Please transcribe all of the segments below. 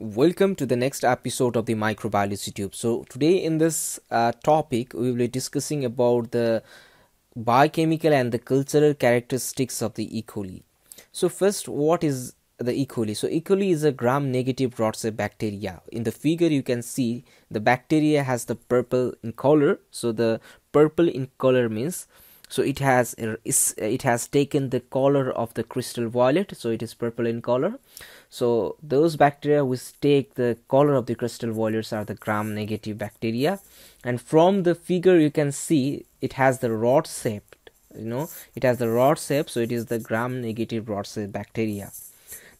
Welcome to the next episode of the Microbiology Tube. So today in this uh, topic, we will be discussing about the biochemical and the cultural characteristics of the E. coli. So first, what is the E. coli? So E. coli is a gram-negative rot bacteria. In the figure, you can see the bacteria has the purple in color. So the purple in color means so it has uh, uh, it has taken the color of the crystal violet so it is purple in color so those bacteria which take the color of the crystal violets are the gram negative bacteria and from the figure you can see it has the rod shape you know it has the rod shape so it is the gram negative rod shape bacteria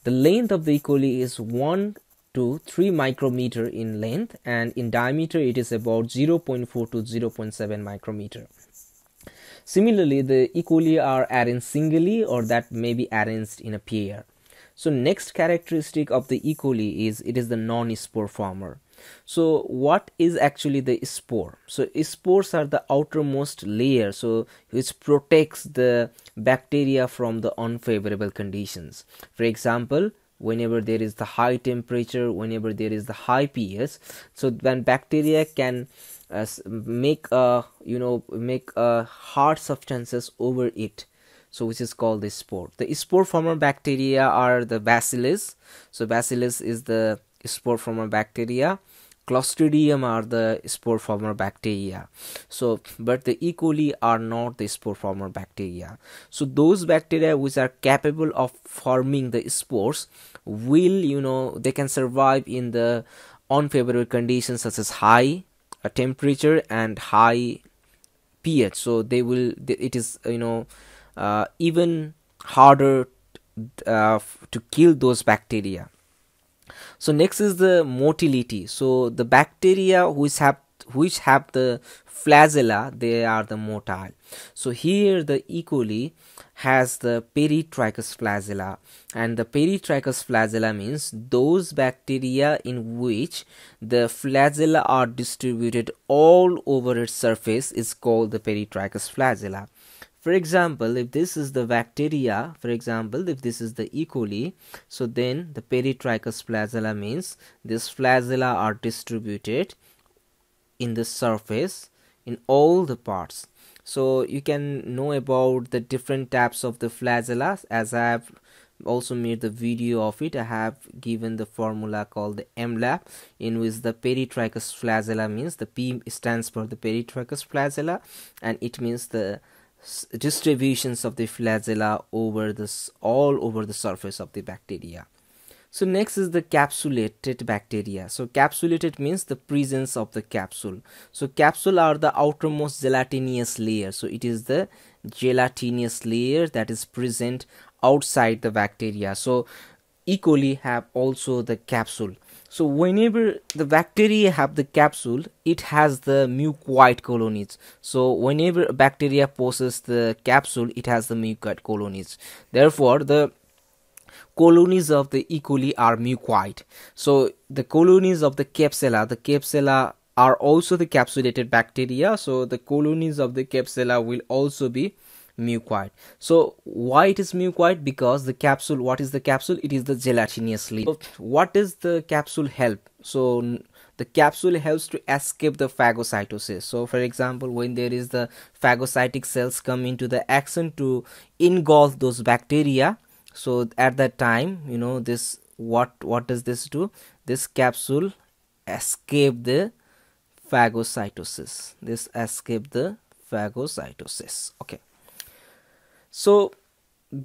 the length of the e coli is 1 to 3 micrometer in length and in diameter it is about 0.4 to 0.7 micrometer Similarly, the equally are arranged singly or that may be arranged in a pair. So next characteristic of the E. coli is it is the non-spore former. So what is actually the spore? So spores are the outermost layer so which protects the bacteria from the unfavorable conditions. For example, whenever there is the high temperature, whenever there is the high pH, so then bacteria can as make uh you know make uh hard substances over it so which is called the spore the spore former bacteria are the bacillus so bacillus is the spore former bacteria clostridium are the spore former bacteria so but the e coli are not the spore former bacteria so those bacteria which are capable of forming the spores will you know they can survive in the unfavorable conditions such as high a temperature and high pH. So they will. it is you know uh, even harder uh, to kill those bacteria. So next is the motility. So the bacteria which have which have the flagella they are the motile so here the e coli has the peritrichous flagella and the peritrichous flagella means those bacteria in which the flagella are distributed all over its surface is called the peritrichous flagella for example if this is the bacteria for example if this is the e coli so then the peritrichous flagella means this flagella are distributed in the surface in all the parts so you can know about the different types of the flagella as i have also made the video of it i have given the formula called the M-LAP, in which the peritrichous flagella means the p stands for the peritrichous flagella and it means the distributions of the flagella over this all over the surface of the bacteria so next is the capsulated bacteria. So capsulated means the presence of the capsule. So capsule are the outermost gelatinous layer. So it is the gelatinous layer that is present outside the bacteria. So E. coli have also the capsule. So whenever the bacteria have the capsule, it has the mucoid colonies. So whenever bacteria possess the capsule, it has the mucoid colonies. Therefore, the colonies of the E. coli are mucoid. So the colonies of the capsella, the capsella are also the capsulated bacteria. So the colonies of the capsella will also be mucoid. So why it is mucoid? Because the capsule, what is the capsule? It is the gelatinous leaf. So what does the capsule help? So the capsule helps to escape the phagocytosis. So for example, when there is the phagocytic cells come into the action to engulf those bacteria, so at that time you know this what what does this do this capsule escape the phagocytosis this escape the phagocytosis okay so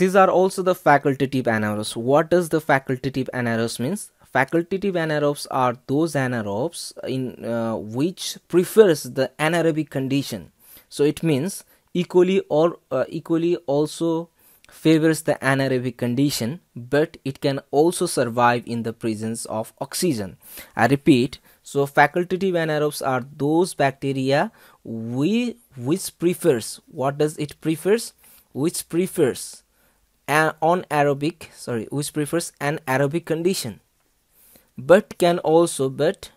these are also the facultative anaerobes what does the facultative anaerobes means facultative anaerobes are those anaerobes in uh, which prefers the anaerobic condition so it means equally or uh, equally also favors the anaerobic condition but it can also survive in the presence of oxygen. I repeat, so facultative anaerobes are those bacteria we, which prefers, what does it prefers? Which prefers an anaerobic, sorry, which prefers an aerobic condition but can also, but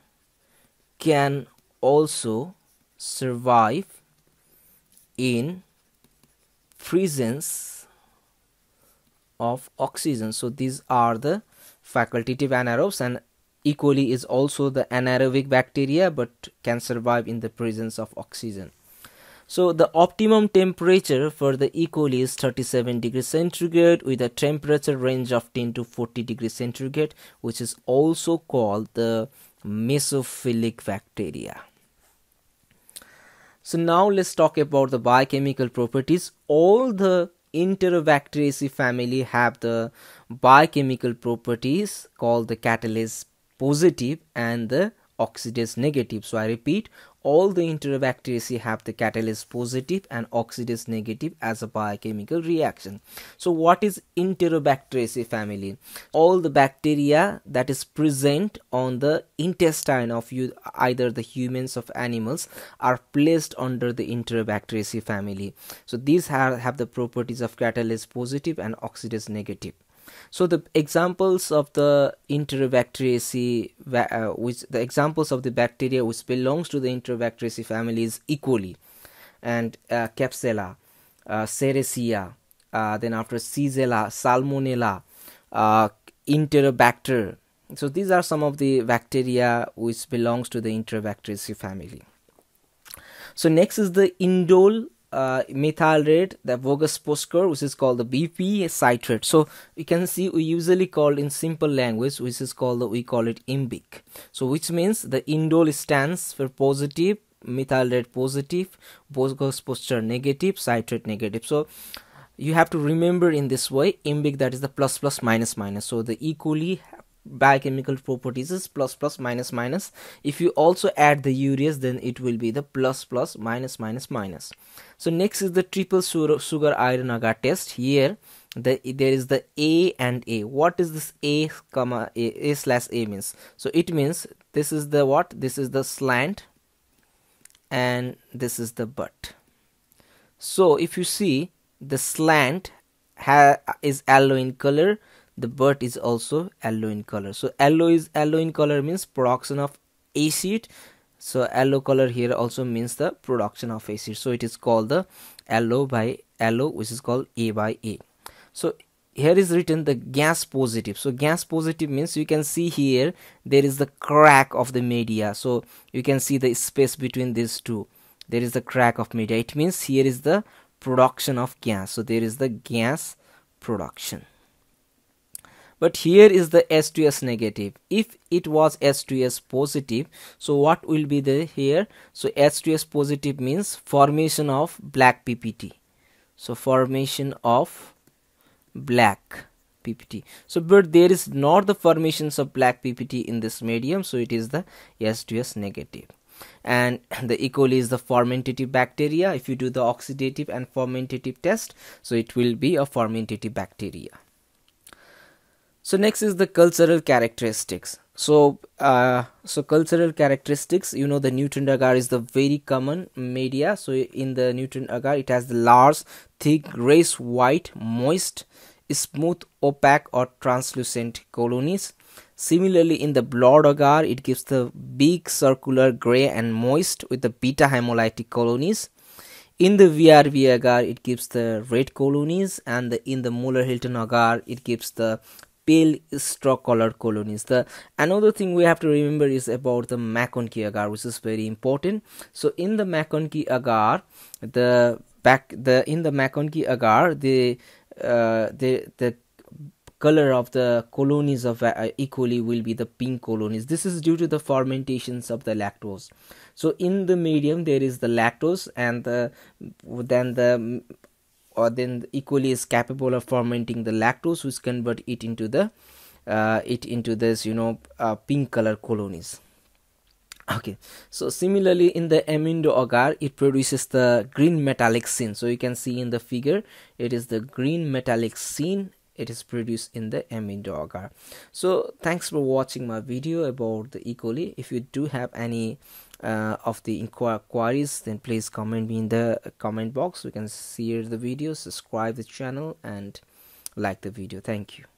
can also survive in presence of oxygen so these are the facultative anaerobes and E. coli is also the anaerobic bacteria but can survive in the presence of oxygen. So the optimum temperature for the E. coli is 37 degrees centigrade with a temperature range of 10 to 40 degrees centigrade which is also called the mesophilic bacteria. So now let's talk about the biochemical properties. All the Enterobacteriaceae family have the biochemical properties called the catalase positive and the oxidase negative. So I repeat, all the enterobacteriaceae have the catalase positive and oxidase negative as a biochemical reaction. So what is enterobacteriaceae family? All the bacteria that is present on the intestine of you, either the humans or animals are placed under the enterobacteriaceae family. So these have, have the properties of catalase positive and oxidase negative. So the examples of the Enterobacteriaceae, uh, which the examples of the bacteria which belongs to the Enterobacteriaceae family is E. and uh, Capsella, uh, Ceresia, uh, then after Cizella, Salmonella, uh, Enterobacter. So these are some of the bacteria which belongs to the Enterobacteriaceae family. So next is the indole uh, rate the Vogus postcor, which is called the BP citrate. So you can see we usually call in simple language, which is called the, we call it imbic. So which means the indole stands for positive, rate positive, Vogus posture negative, citrate negative. So you have to remember in this way imbic that is the plus plus minus minus. So the E. coli biochemical properties is plus plus minus minus if you also add the ureas then it will be the plus plus minus minus minus so next is the triple sugar iron agar test here the, there is the a and a what is this a comma a, a slash a means so it means this is the what this is the slant and this is the butt so if you see the slant is yellow in color the bird is also yellow in color so yellow is yellow in color means production of acid so yellow color here also means the production of acid so it is called the yellow by yellow which is called a by a so here is written the gas positive so gas positive means you can see here there is the crack of the media so you can see the space between these two there is the crack of media it means here is the production of gas so there is the gas production but here is the s2s negative if it was s2s positive so what will be the here so s2s positive means formation of black ppt so formation of black ppt so but there is not the formations of black ppt in this medium so it is the s2s negative and the E. coli is the fermentative bacteria if you do the oxidative and fermentative test so it will be a fermentative bacteria so next is the cultural characteristics. So uh, so cultural characteristics. You know the Newton agar is the very common media. So in the Newton agar it has the large, thick, grayish white, moist, smooth, opaque or translucent colonies. Similarly, in the blood agar, it gives the big circular gray and moist with the beta hemolytic colonies. In the VRV agar, it gives the red colonies, and the, in the Muller Hilton agar, it gives the pale straw color colonies the another thing we have to remember is about the maconkey agar which is very important so in the maconkey agar the back the in the maconkey agar the uh, the the color of the colonies of uh, E. coli will be the pink colonies. This is due to the fermentations of the lactose. So in the medium there is the lactose and the, then the or then equally is capable of fermenting the lactose which convert it into the uh, it into this you know uh, pink color colonies okay so similarly in the amino agar it produces the green metallic scene so you can see in the figure it is the green metallic scene it is produced in the amide agar so thanks for watching my video about the e coli if you do have any uh, of the inquiries then please comment me in the comment box we can see the video subscribe the channel and like the video thank you